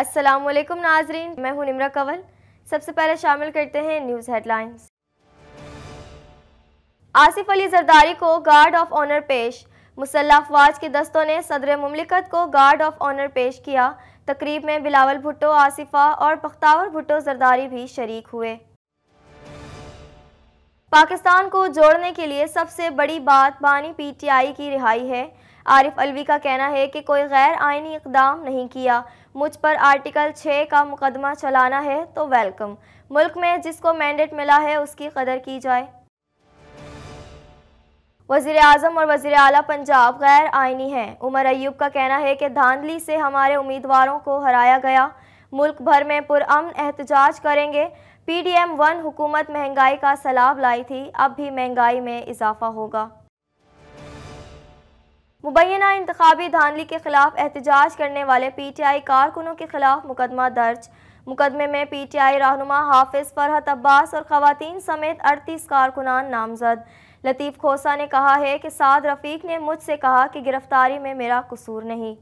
अस्सलाम वालेकुम नाजरीन मैं हूं निमरा कंवल सबसे पहले शामिल करते हैं न्यूज़ हेडलाइंस आसिफ अली जरदारी को गार्ड ऑफ ऑनर पेश मुसल्ला अफवाज के दस्तों ने सदर ममलिकत को गार्ड ऑफ ऑनर पेश किया तकरीब में बिलावल भुट्टो आसिफा और पख्तावर भुट्टो जरदारी भी शरीक हुए पाकिस्तान को जोड़ने के लिए सबसे बड़ी बात बानी पीटीआई की रिहाई है आरिफ अलवी का कहना है कि कोई गैर आइनी इकदाम नहीं किया मुझ पर आर्टिकल 6 का मुकदमा चलाना है तो वेलकम मुल्क में जिसको मैंडेट मिला है उसकी कदर की जाए वजीर अजम और वजीर अली पंजाब गैर आइनी हैं उमर अयूब का कहना है कि धांधली से हमारे उम्मीदवारों को हराया गया मुल्क भर में पुरअमन एहतजाज करेंगे पी डी एम वन हुकूमत महंगाई का सलाब लाई थी अब भी महंगाई में इजाफा होगा मुबैना इंतबी धानली के खिलाफ एहतजाज करने वाले पी टी आई कारकुनों के खिलाफ मुकदमा दर्ज मुकदमे में पी टी आई रहनुमा हाफिज फरहत अब्बास और ख़वान समेत अड़तीस कारकुनान नामजद लतीफ़ खोसा ने कहा है कि साद रफ़ीक ने मुझसे कहा कि गिरफ्तारी में मेरा कसूर नहीं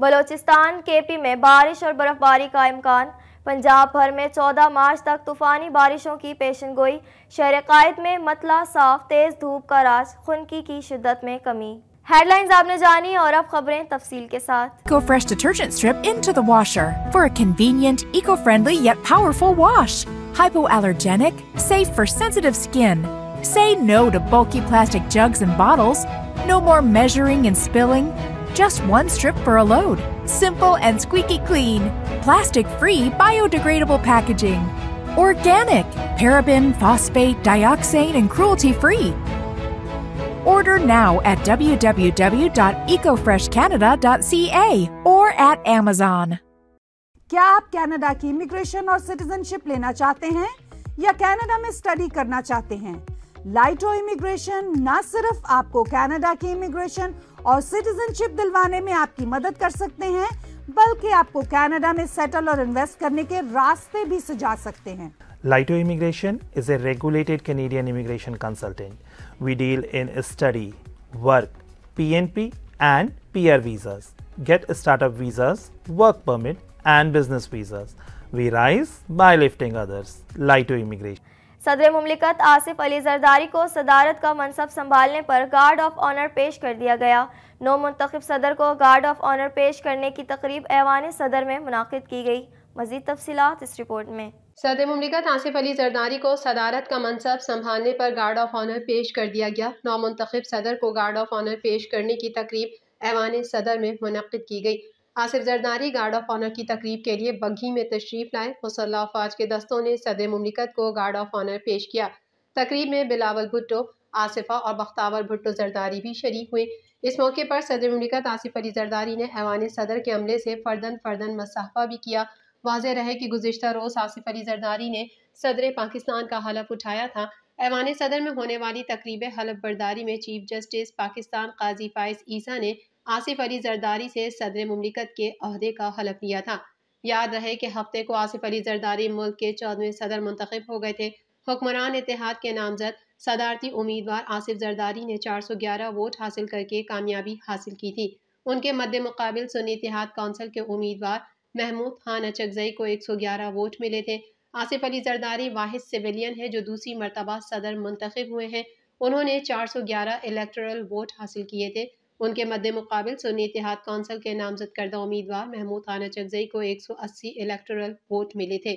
बलोचिस्तान के पी में बारिश और बर्फ़बारी का इम्कान पंजाब भर में 14 मार्च तक तूफानी बारिशों की पेशन गोई शहर कायद में मतला साफ तेज धूप का राज खुनकी की शिद्दत में कमी हेडलाइंस आपने जानी और अब खबरें तफसील के साथ eco fresh detergent strip into the washer for a convenient eco friendly yet powerful wash hypoallergenic safe for sensitive skin say no to bulky plastic jugs and bottles no more measuring and spilling Just one strip for a load. Simple and squeaky clean. Plastic free, biodegradable packaging. Organic, paraben, phosphate, dioxane, and cruelty free. Order now at www.ecofreshcanada.ca or at Amazon. क्या आप Canada की immigration और citizenship लेना चाहते हैं या Canada में study करना चाहते हैं लाइटो इमिग्रेशन ना सिर्फ आपको कनाडा की इमिग्रेशन और सिटीजनशिप दिलवाने में आपकी मदद कर सकते हैं बल्कि आपको कनाडा में सेटल और इन्वेस्ट करने के रास्ते भी सुझा सकते हैं Lighto Immigration is a regulated Canadian immigration consultant. We deal in study, work, PNP, and PR visas. Get startup visas, work permit, and business visas. We rise by lifting others. Lighto Immigration. सदर ममलिकत आसिफ अली जरदारी को सदारत का मनसब संभालने पर guard of honour पेश कर दिया गया नौ मंतखब सदर को गार्ड ऑफ ऑनर पेश करने की तकरीब ऐवान सदर में मुनद की गई मजीद तफसी इस रिपोर्ट में सदर ममलिकत आसिफ अली जरदारी को सदारत का मनसब संभालने पर गार्ड ऑफ ऑनर पेश कर दिया गया नौ मंतखब सदर को गार्ड ऑफ ऑनर पेश करने की तकरीब ऐवान सदर में मुनद की गई Asif Zardari guard of honour की तकरीब के लिए बग्घी में तशरीफ लाए मुसल्ला फौज के दस्तों ने सदर ममलिकत को गार्ड ऑफ ऑनर पेश किया तकरीब में बिलावल भुट्टो आसिफा और बख्तावर भुट्टो जरदारी भी शरीक हुए इस मौके पर सदर ममलिकत आसिफ अली जरदारी ने हैवान सदर के अमले से फर्दन फर्दन मसाफा भी किया वाज रहे कि गुजशत रोज़ आसिफ अली जरदारी ने सदर पाकिस्तान का हलफ उठाया था ऐवान सदर में होने वाली तकरीब हलफ बर्दारी में चीफ जस्टिस पाकिस्तान काजी फाइज ईसा ने आसिफ अली जरदारी से सदर ममलिकत के अहदे का हलफ लिया था याद रहे कि हफ्ते को आसिफ अली जरदारी मुल्क के चौदहवें सदर मुंतब हो गए थे हुक्मरान इतिहाद के नामजद सदारती उम्मीदवार आसिफ जरदारी ने 411 वोट हासिल करके कामयाबी हासिल की थी उनके मद्दे मुकाबल सुन्नी इतिहाद कौंसिल के उम्मीदवार महमूद खान अचकजई को 111 वोट मिले थे आसिफ अली जरदारी वाहिद सिविलियन है जो दूसरी मरतबा सदर मंतखब हुए हैं उन्होंने ग्यारह इलेक्टोरल वोट हासिल किए थे उनके मद्दे मुकाबल सुन्नी इतिहाद कौंसिल के नामजद करदा उम्मीदवार महमूद खाना चकजई को 180 इलेक्ट्रल वोट मिले थे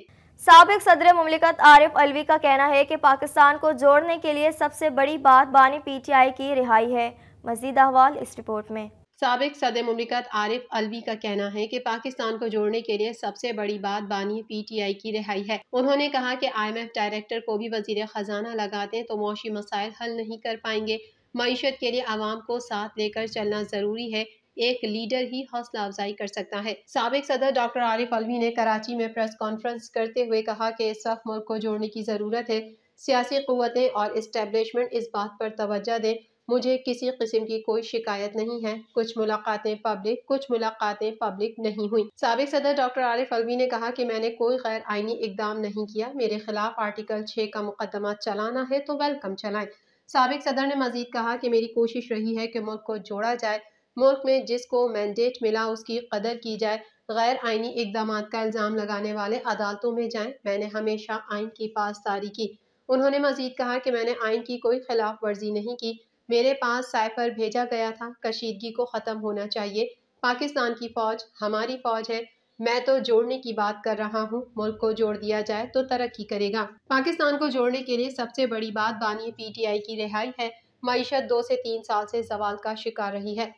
सबक सदर ममलिकत आरिफ अलवी का कहना है कि पाकिस्तान को जोड़ने के लिए सबसे बड़ी बात बानी पीटीआई की रिहाई है मजीद अहवाल इस रिपोर्ट में सबक सदर ममलिकत आरिफ अलवी का कहना है कि पाकिस्तान को जोड़ने के लिए सबसे बड़ी बात बानी पीटीआई की रिहाई है उन्होंने कहा कि आईएमएफ डायरेक्टर को भी वजीर खजाना लगाते तो मौशी मसाइल हल नहीं कर पाएंगे मीशत के लिए आवाम को साथ लेकर चलना ज़रूरी है एक लीडर ही हौसला अफजाई कर सकता है सबक सदर डॉक्टर आरिफ अलवी ने कराची में प्रेस कॉन्फ्रेंस करते हुए कहा कि इस वक्त मुल्क को जोड़ने की ज़रूरत है सियासी क़वतें और इस्टेबलिशमेंट इस बात पर तोज्जा दें मुझे किसी किस्म की कोई शिकायत नहीं है कुछ मुलाकातें पब्लिक कुछ मुलाकातें पब्लिक नहीं हुई सबक सदर डॉक्टर आरिफ अलवी ने कहा कि मैंने कोई गैर आइनी इकदाम नहीं किया मेरे खिलाफ आर्टिकल छः का मुकदमा चलाना है तो वेलकम चलाएं सबक सदर ने मजीद कहा कि मेरी कोशिश रही है कि मुल्क को जोड़ा जाए मुल्क में जिसको मैंडेट मिला उसकी कदर की जाए गैर आइनी इकदाम का इल्ज़ाम लगाने वाले अदालतों में जाएँ मैंने हमेशा आइन की पासदारी की उन्होंने मजीद कहा कि मैंने आइन की कोई खिलाफ वर्जी नहीं की मेरे पास साइफर भेजा गया था कशीदगी को ख़त्म होना चाहिए पाकिस्तान की फ़ौज हमारी फ़ौज है मैं तो जोड़ने की बात कर रहा हूँ मुल्क को जोड़ दिया जाए तो तरक्की करेगा पाकिस्तान को जोड़ने के लिए सबसे बड़ी बात बानी पीटीआई की रिहाई है मीशत दो से तीन साल से सवाल का शिकार रही है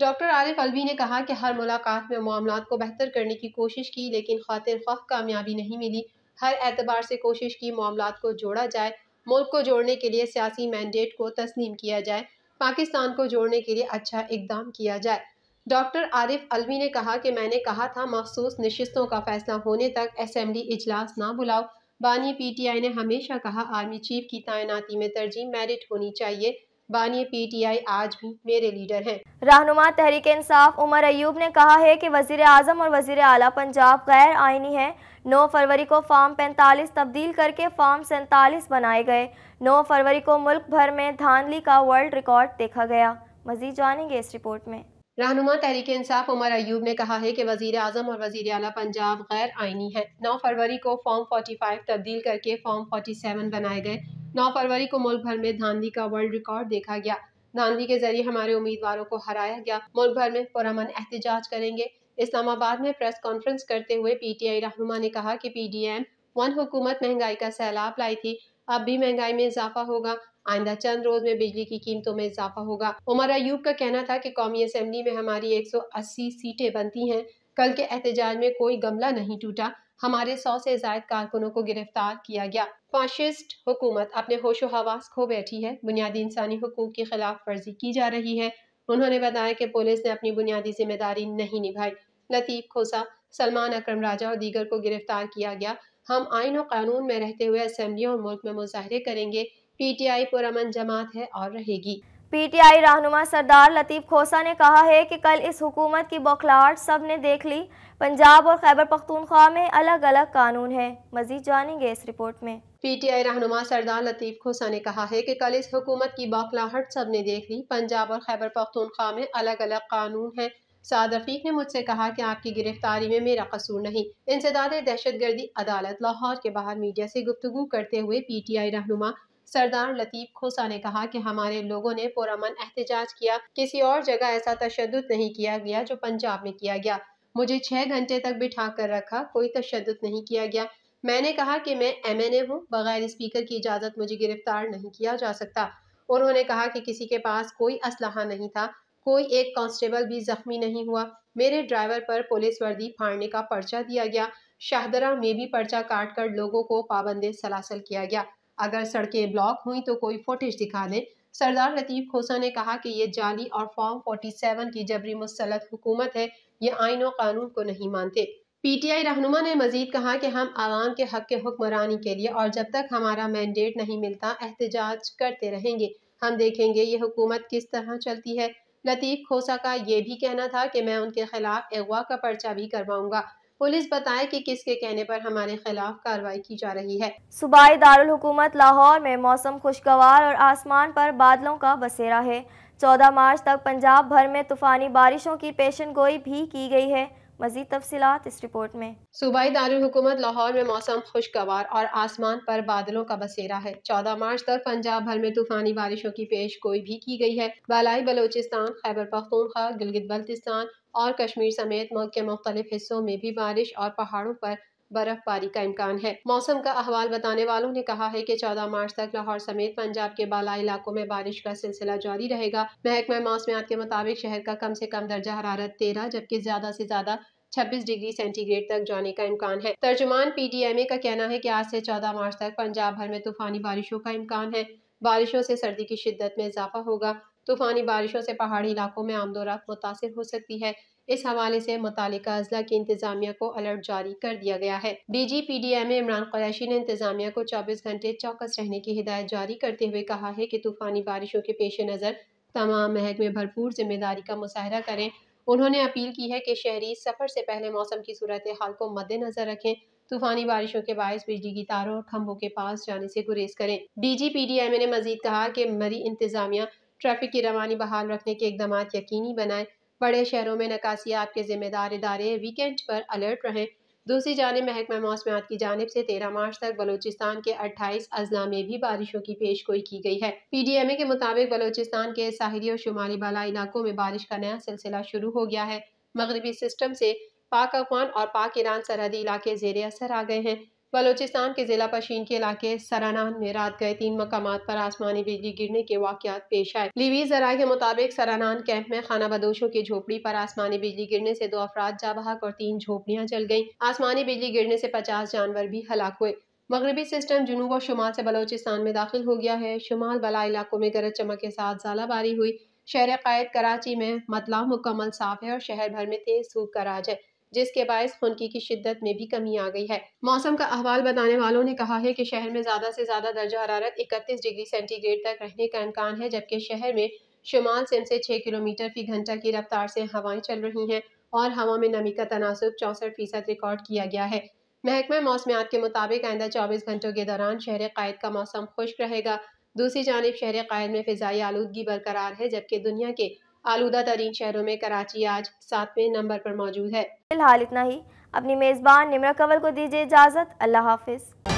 डॉक्टर आरिफ अलवी ने कहा कि हर मुलाकात में मामला को बेहतर करने की कोशिश की लेकिन खातिर खा कामयाबी नहीं मिली हर एतबार से कोशिश की मामला को जोड़ा जाए मुल्क को जोड़ने के लिए सियासी मैंडेट को तस्लीम किया जाए पाकिस्तान को जोड़ने के लिए अच्छा इकदाम किया जाए डॉक्टर आरिफ अलवी ने कहा कि मैंने कहा था मखसूस नशस्तों का फैसला होने तक असम्बली इजलास ना बुलाओ बानी पीटीआई ने हमेशा कहा आर्मी चीफ की तैनाती में तरजीह मेरिट होनी चाहिए बानी पीटीआई आज भी मेरे लीडर हैं रहनुमा तहरीक इंसाफ उमर अयूब ने कहा है कि वजीर आजम और वजीर अला पंजाब गैर आइनी है नौ फरवरी को फार्म पैंतालीस तब्दील करके फार्म सैंतालीस बनाए गए नौ फरवरी को मुल्क भर में धानली का वर्ल्ड रिकॉर्ड देखा गया मजीद जानेंगे इस रिपोर्ट में रहनुमा तहरीक इंसाफ उमर अयूब ने कहा है कि वजीर अजम और वजीर अला पंजाब गैर आइनी है नौ फरवरी को फॉर्म फोर्टी फाइव तब्दील करके फॉर्म फोर्टी सेवन बनाए गए नौ फरवरी को मुल्क भर में धांधी का वर्ल्ड रिकॉर्ड देखा गया धांधी के जरिए हमारे उम्मीदवारों को हराया गया मुल्क भर में पुरमन एहतजाज करेंगे इस्लामाबाद में प्रेस कॉन्फ्रेंस करते हुए पी टी आई रहनुमा ने कहा कि एम वन हुकूमत महंगाई का सैलाब लाई थी अब भी महंगाई में इजाफा होगा आइंदा चंद रोज में बिजली की कीमतों में इजाफा होगा उमर अयूब का कहना था कि कौमी असम्बली में हमारी 180 सीटें बनती हैं कल के एहतजाज में कोई गमला नहीं टूटा हमारे सौ से जायद कारकुनों को गिरफ्तार किया गया फाशिस्ट हुकूमत अपने होशो हवास खो बैठी है बुनियादी इंसानी हकूक की खिलाफ वर्जी की जा रही है उन्होंने बताया कि पुलिस ने अपनी बुनियादी जिम्मेदारी नहीं निभाई लतीफ़ खोसा सलमान अक्रम राजा और दीगर को गिरफ्तार किया गया हम आइन और कानून में रहते हुए असम्बली और मुल्क में मुजाहरे करेंगे पीटीआई पुरमन जमात है और रहेगी पीटीआई रहनुमा सरदार लतीफ़ खोसा ने कहा है कि कल इस हुकूमत की बौखलाहट सब ने देख ली पंजाब और खैबर पख्तूनख्वा में अलग अलग कानून है मजीद जानेंगे इस रिपोर्ट में पीटीआई रहनुमा सरदार लतीफ़ खोसा ने कहा है कि कल इस हुकूमत की बौखलाहट सब ने देख ली पंजाब और खैबर पख्तूनख्वा में अलग अलग कानून है साद रफीक ने मुझसे कहा कि आपकी गिरफ्तारी में मेरा कसूर नहीं इंसदाद दहशत गर्दी अदालत लाहौर के बाहर मीडिया से गुफ्तु करते हुए पी टी आई रहनुमा सरदार लतीफ़ खोसा ने कहा कि हमारे लोगों ने पुरमन एहतजाज किया किसी और जगह ऐसा तशद नहीं किया गया जो पंजाब में किया गया मुझे छः घंटे तक बिठा कर रखा कोई तशद नहीं किया गया मैंने कहा कि मैं एम एन ए हूँ बगैर स्पीकर की इजाज़त मुझे गिरफ्तार नहीं किया जा सकता उन्होंने कहा कि किसी के पास कोई असलहा नहीं था कोई एक कांस्टेबल भी जख्मी नहीं हुआ मेरे ड्राइवर पर पुलिस वर्दी फाड़ने का पर्चा दिया गया शाहदरा में भी पर्चा काट कर लोगों को पाबंदी सलासल किया गया अगर सड़कें ब्लॉक हुई तो कोई फुटेज दिखा दे सरदार लतीफ खोसा ने कहा कि ये जाली और फॉर्म 47 की जबरी मुसलत हुकूमत है ये आइन और कानून को नहीं मानते पीटीआई रहनुमा ने मजीद कहा कि हम आवाम के हक के हुक्मरानी के लिए और जब तक हमारा मैंडेट नहीं मिलता एहतजाज करते रहेंगे हम देखेंगे ये हुकूमत किस तरह चलती है लतीफ़ खोसा का ये भी कहना था कि मैं उनके खिलाफ अगवा का पर्चा भी करवाऊंगा पुलिस बताए कि किसके कहने पर हमारे खिलाफ कार्रवाई की जा रही है दारुल दारकूमत लाहौर में मौसम खुशगवार और आसमान पर बादलों का बसेरा है 14 मार्च तक पंजाब भर में तूफानी बारिशों की पेशन गोई भी की गई है मजीद तफसीत इस रिपोर्ट में सूबाई दारकूमत लाहौर में मौसम खुशगवार और आसमान पर बादलों का बसेरा है चौदह मार्च तक पंजाब भर में तूफानी बारिशों की पेश गोई भी की गई है बालाई बलोचिस्तान खैबर पख्तूनखा गिलगित बल्तिस्तान और कश्मीर समेत मुल्क के मुख्तलिफ हिस्सों में भी बारिश और पहाड़ों पर बर्फबारी का इम्कान है मौसम का अहवाल बताने वालों ने कहा है कि 14 मार्च तक लाहौर समेत पंजाब के बाला इलाकों में बारिश का सिलसिला जारी रहेगा महकमा मौसमियात के मुताबिक शहर का कम से कम दर्जा हरारत तेरह जबकि ज्यादा से ज्यादा 26 डिग्री सेंटीग्रेड तक जाने का इम्कान है तर्जुमान पीडीएमए का कहना है कि आज से 14 मार्च तक पंजाब भर में तूफानी बारिशों का इम्कान है बारिशों से सर्दी की शिद्दत में इजाफा होगा तूफ़ानी बारिशों से पहाड़ी इलाकों में आमदोरफ़ मुतासर हो सकती है इस हवाले से मुतल अजला की इंतजामिया को अलर्ट जारी कर दिया गया है D G P D M Imran Qureshi ने इंतजामिया को चौबीस घंटे चौकस रहने की हिदायत जारी करते हुए कहा है कि तूफ़ानी बारिशों के पेश नज़र तमाम महकमे भरपूर जिम्मेदारी का मुशाहरा करें उन्होंने अपील की है कि शहरी सफ़र से पहले मौसम की सूरत हाल को मद्देनजर रखें तूफानी बारिशों के बायस बिजली की तारों और खम्भों के पास जाने से गुरेज करें D G P D M A ने मजीद कहा कि मरी इंतजामिया ट्रैफिक की रवानी बहाल रखने के इकदाम यकीनी बनाएं बड़े शहरों में नकासियात के जिम्मेदार इदारे वीकेंड पर अलर्ट रहें दूसरी जानब महकमा मौसमियात की जानब से तेरह मार्च तक बलोचिस्तान के अट्ठाईस अजला में भी बारिशों की पेश गोई की गई है पी डी एम ए के मुताबिक बलोचिस्तान के साहिली और शुमाली बाला इलाकों में बारिश का नया सिलसिला शुरू हो गया है मगरबी सिस्टम से पाक अफगान और पाक ईरान सरहदी इलाके जेर असर आ गए हैं बलोचिस्तान के ज़िला पशीन के इलाके सरानान में रात गए तीन मकाम पर आसमानी बिजली गिरने के वाकत पेश आए लीवी जरा के मुताबिक सरानान कैंप में खाना बदोशों की झोपड़ी पर आसमानी बिजली गिरने से दो अफराद जा बहक और तीन झोपड़ियां जल गईं आसमानी बिजली गिरने से पचास जानवर भी हलाक हुए मगरबी सिस्टम जुनूब और शुमाल से बलोचिस्तान में दाखिल हो गया है शुमाल बला इलाकों में गरज चमक के साथ बारी हुई शहर कायद कराची में मतला मुकम्मल साफ है और शहर भर में तेज सूख का राज है जिसके बायस खुनकी की शिद्दत में भी कमी आ गई है मौसम का अहवाल बताने वालों ने कहा है कि शहर में ज़्यादा से ज़्यादा दर्जा हरारत इकतीस डिग्री सेंटीग्रेड तक रहने का इम्कान है जबकि शहर में शुमाल सिम से छह किलोमीटर फी घंटा की रफ्तार से हवाएं चल रही हैं और हवा में नमी का तनासब चौसठ फीसद रिकॉर्ड किया गया है महकमा मौसमियात के मुताबिक आइंदा चौबीस घंटों के दौरान शहर कायद का मौसम खुश्क रहेगा दूसरी जानब शहर कायद में फ़िज़ाई आलूदगी बरकरार है जबकि दुनिया के आलूदा तरीन शहरों में कराची आज सातवें नंबर पर मौजूद है फिलहाल इतना ही अपनी मेज़बान निमरा कंवल को दीजिए इजाज़त अल्लाह हाफिज़